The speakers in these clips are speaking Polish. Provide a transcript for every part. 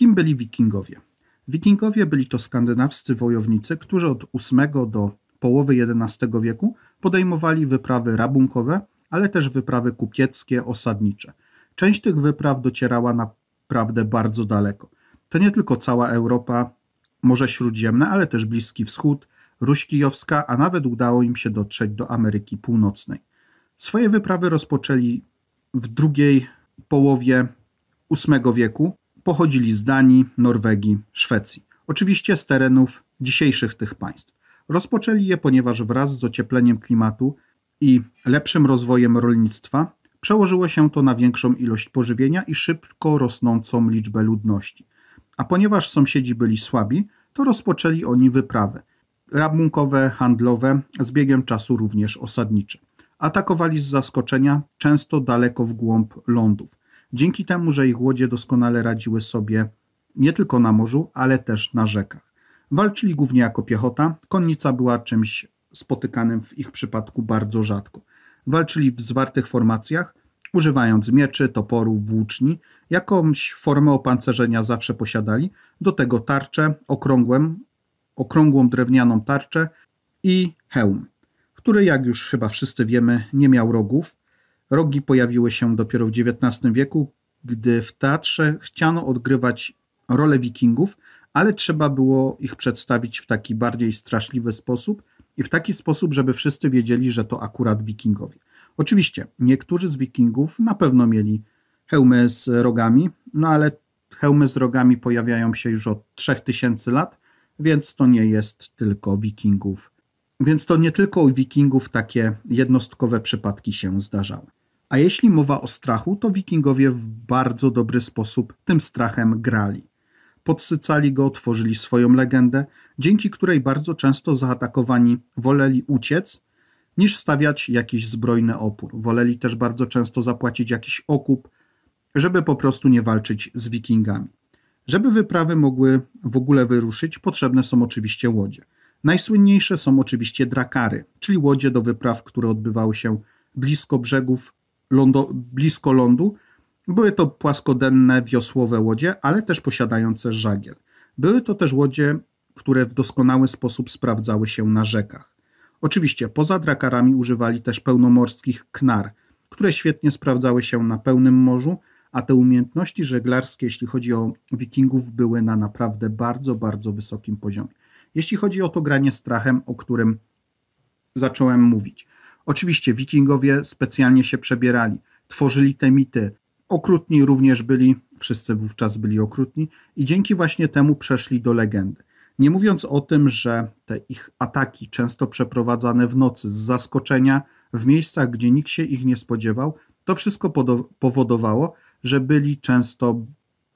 Kim byli Wikingowie? Wikingowie byli to skandynawscy wojownicy, którzy od VIII do połowy XI wieku podejmowali wyprawy rabunkowe, ale też wyprawy kupieckie, osadnicze. Część tych wypraw docierała naprawdę bardzo daleko. To nie tylko cała Europa, Morze Śródziemne, ale też Bliski Wschód, Ruś Kijowska, a nawet udało im się dotrzeć do Ameryki Północnej. Swoje wyprawy rozpoczęli w drugiej połowie VIII wieku pochodzili z Danii, Norwegii, Szwecji. Oczywiście z terenów dzisiejszych tych państw. Rozpoczęli je, ponieważ wraz z ociepleniem klimatu i lepszym rozwojem rolnictwa przełożyło się to na większą ilość pożywienia i szybko rosnącą liczbę ludności. A ponieważ sąsiedzi byli słabi, to rozpoczęli oni wyprawy rabunkowe, handlowe, z biegiem czasu również osadnicze. Atakowali z zaskoczenia, często daleko w głąb lądów dzięki temu, że ich łodzie doskonale radziły sobie nie tylko na morzu, ale też na rzekach. Walczyli głównie jako piechota, konnica była czymś spotykanym w ich przypadku bardzo rzadko. Walczyli w zwartych formacjach, używając mieczy, toporów, włóczni. Jakąś formę opancerzenia zawsze posiadali, do tego tarczę, okrągłem, okrągłą drewnianą tarczę i hełm, który jak już chyba wszyscy wiemy nie miał rogów, Rogi pojawiły się dopiero w XIX wieku, gdy w teatrze chciano odgrywać rolę wikingów, ale trzeba było ich przedstawić w taki bardziej straszliwy sposób i w taki sposób, żeby wszyscy wiedzieli, że to akurat wikingowie. Oczywiście, niektórzy z wikingów na pewno mieli hełmy z rogami, no ale hełmy z rogami pojawiają się już od 3000 lat, więc to nie jest tylko wikingów. Więc to nie tylko u wikingów takie jednostkowe przypadki się zdarzały. A jeśli mowa o strachu, to wikingowie w bardzo dobry sposób tym strachem grali. Podsycali go, tworzyli swoją legendę, dzięki której bardzo często zaatakowani woleli uciec, niż stawiać jakiś zbrojny opór. Woleli też bardzo często zapłacić jakiś okup, żeby po prostu nie walczyć z wikingami. Żeby wyprawy mogły w ogóle wyruszyć, potrzebne są oczywiście łodzie. Najsłynniejsze są oczywiście drakary, czyli łodzie do wypraw, które odbywały się blisko brzegów blisko lądu. Były to płaskodenne wiosłowe łodzie, ale też posiadające żagiel. Były to też łodzie, które w doskonały sposób sprawdzały się na rzekach. Oczywiście poza drakarami używali też pełnomorskich knar, które świetnie sprawdzały się na pełnym morzu, a te umiejętności żeglarskie, jeśli chodzi o wikingów, były na naprawdę bardzo, bardzo wysokim poziomie. Jeśli chodzi o to granie strachem, o którym zacząłem mówić. Oczywiście wikingowie specjalnie się przebierali, tworzyli te mity. Okrutni również byli, wszyscy wówczas byli okrutni i dzięki właśnie temu przeszli do legendy. Nie mówiąc o tym, że te ich ataki, często przeprowadzane w nocy z zaskoczenia, w miejscach, gdzie nikt się ich nie spodziewał, to wszystko powodowało, że byli często,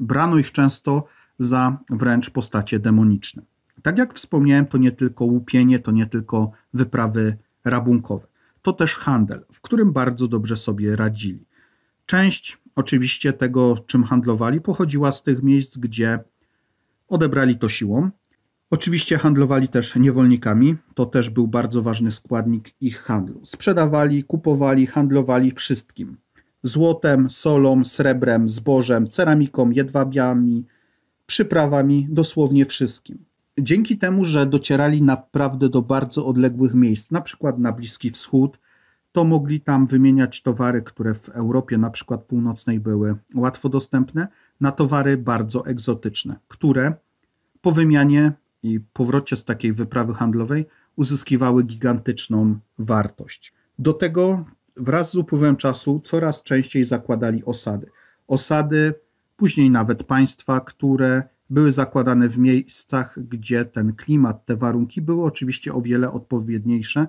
brano ich często za wręcz postacie demoniczne. Tak jak wspomniałem, to nie tylko łupienie, to nie tylko wyprawy rabunkowe to też handel, w którym bardzo dobrze sobie radzili. Część oczywiście tego, czym handlowali, pochodziła z tych miejsc, gdzie odebrali to siłą. Oczywiście handlowali też niewolnikami, to też był bardzo ważny składnik ich handlu. Sprzedawali, kupowali, handlowali wszystkim: złotem, solą, srebrem, zbożem, ceramiką, jedwabiami, przyprawami, dosłownie wszystkim dzięki temu, że docierali naprawdę do bardzo odległych miejsc, na przykład na Bliski Wschód, to mogli tam wymieniać towary, które w Europie, na przykład północnej, były łatwo dostępne, na towary bardzo egzotyczne, które po wymianie i powrocie z takiej wyprawy handlowej uzyskiwały gigantyczną wartość. Do tego wraz z upływem czasu coraz częściej zakładali osady. Osady, później nawet państwa, które były zakładane w miejscach, gdzie ten klimat, te warunki były oczywiście o wiele odpowiedniejsze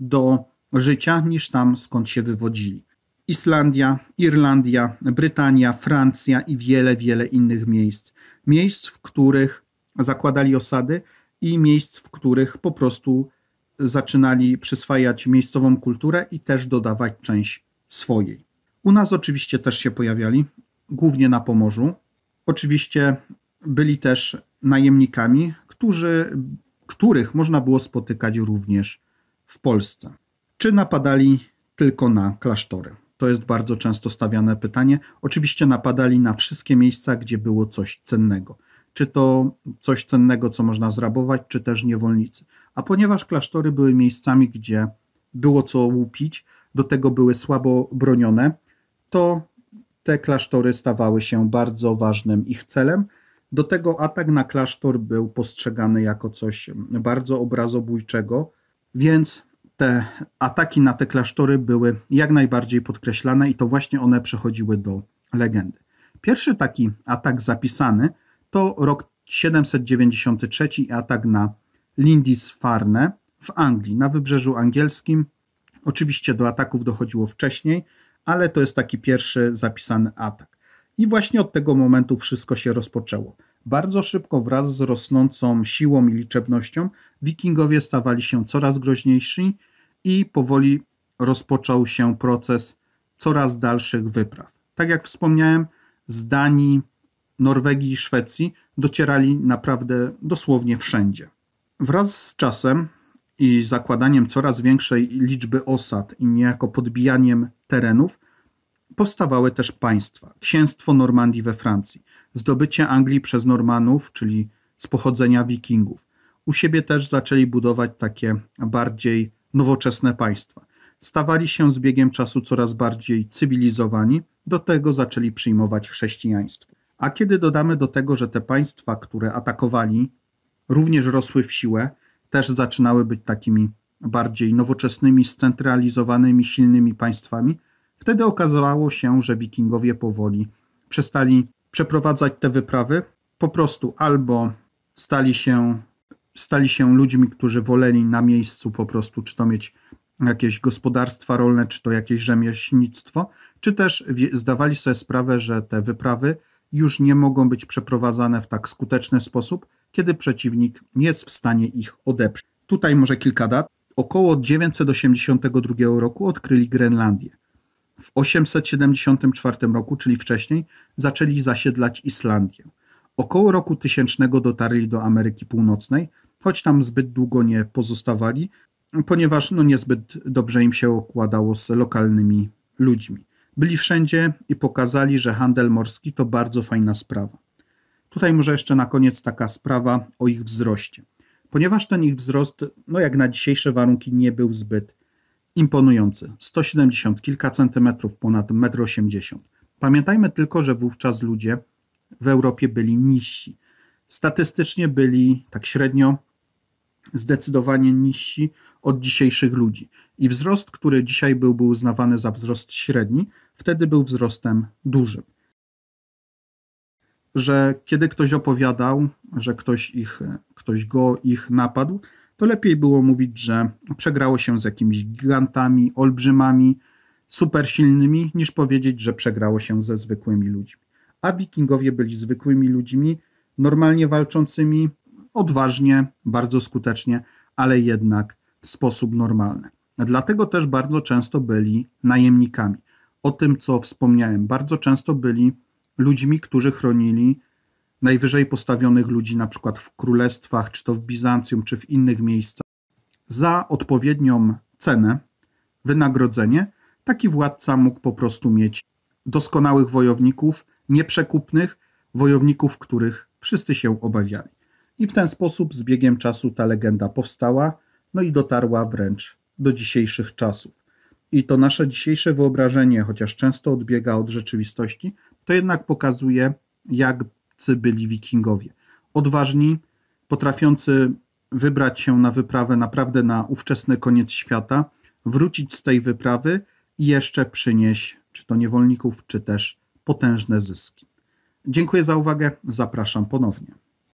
do życia niż tam, skąd się wywodzili. Islandia, Irlandia, Brytania, Francja i wiele, wiele innych miejsc. Miejsc, w których zakładali osady i miejsc, w których po prostu zaczynali przyswajać miejscową kulturę i też dodawać część swojej. U nas oczywiście też się pojawiali, głównie na Pomorzu. Oczywiście byli też najemnikami, którzy, których można było spotykać również w Polsce. Czy napadali tylko na klasztory? To jest bardzo często stawiane pytanie. Oczywiście napadali na wszystkie miejsca, gdzie było coś cennego. Czy to coś cennego, co można zrabować, czy też niewolnicy. A ponieważ klasztory były miejscami, gdzie było co łupić, do tego były słabo bronione, to te klasztory stawały się bardzo ważnym ich celem do tego atak na klasztor był postrzegany jako coś bardzo obrazobójczego, więc te ataki na te klasztory były jak najbardziej podkreślane i to właśnie one przechodziły do legendy. Pierwszy taki atak zapisany to rok 793 atak na Lindisfarne w Anglii, na wybrzeżu angielskim. Oczywiście do ataków dochodziło wcześniej, ale to jest taki pierwszy zapisany atak. I właśnie od tego momentu wszystko się rozpoczęło. Bardzo szybko wraz z rosnącą siłą i liczebnością wikingowie stawali się coraz groźniejsi i powoli rozpoczął się proces coraz dalszych wypraw. Tak jak wspomniałem, z Danii, Norwegii i Szwecji docierali naprawdę dosłownie wszędzie. Wraz z czasem i zakładaniem coraz większej liczby osad i niejako podbijaniem terenów, powstawały też państwa. Księstwo Normandii we Francji, zdobycie Anglii przez Normanów, czyli z pochodzenia Wikingów. U siebie też zaczęli budować takie bardziej nowoczesne państwa. Stawali się z biegiem czasu coraz bardziej cywilizowani, do tego zaczęli przyjmować chrześcijaństwo. A kiedy dodamy do tego, że te państwa, które atakowali, również rosły w siłę, też zaczynały być takimi bardziej nowoczesnymi, scentralizowanymi, silnymi państwami, Wtedy okazało się, że wikingowie powoli przestali przeprowadzać te wyprawy. Po prostu albo stali się, stali się ludźmi, którzy woleli na miejscu po prostu, czy to mieć jakieś gospodarstwa rolne, czy to jakieś rzemieślnictwo, czy też zdawali sobie sprawę, że te wyprawy już nie mogą być przeprowadzane w tak skuteczny sposób, kiedy przeciwnik jest w stanie ich odeprzeć. Tutaj może kilka dat. Około 982 roku odkryli Grenlandię. W 874 roku, czyli wcześniej, zaczęli zasiedlać Islandię. Około roku tysięcznego dotarli do Ameryki Północnej, choć tam zbyt długo nie pozostawali, ponieważ no niezbyt dobrze im się układało z lokalnymi ludźmi. Byli wszędzie i pokazali, że handel morski to bardzo fajna sprawa. Tutaj może jeszcze na koniec taka sprawa o ich wzroście. Ponieważ ten ich wzrost, no jak na dzisiejsze warunki, nie był zbyt Imponujący. 170 kilka centymetrów ponad 1,80 m. Pamiętajmy tylko, że wówczas ludzie w Europie byli niżsi. Statystycznie byli tak średnio zdecydowanie niżsi od dzisiejszych ludzi. I wzrost, który dzisiaj byłby uznawany za wzrost średni, wtedy był wzrostem dużym. Że kiedy ktoś opowiadał, że ktoś, ich, ktoś go ich napadł, to lepiej było mówić, że przegrało się z jakimiś gigantami, olbrzymami, supersilnymi, niż powiedzieć, że przegrało się ze zwykłymi ludźmi. A wikingowie byli zwykłymi ludźmi, normalnie walczącymi, odważnie, bardzo skutecznie, ale jednak w sposób normalny. Dlatego też bardzo często byli najemnikami. O tym, co wspomniałem, bardzo często byli ludźmi, którzy chronili najwyżej postawionych ludzi, na przykład w królestwach, czy to w Bizancjum, czy w innych miejscach, za odpowiednią cenę, wynagrodzenie, taki władca mógł po prostu mieć doskonałych wojowników, nieprzekupnych, wojowników, których wszyscy się obawiali. I w ten sposób z biegiem czasu ta legenda powstała, no i dotarła wręcz do dzisiejszych czasów. I to nasze dzisiejsze wyobrażenie, chociaż często odbiega od rzeczywistości, to jednak pokazuje, jak sprawcy byli wikingowie. Odważni, potrafiący wybrać się na wyprawę naprawdę na ówczesny koniec świata, wrócić z tej wyprawy i jeszcze przynieść czy to niewolników, czy też potężne zyski. Dziękuję za uwagę, zapraszam ponownie.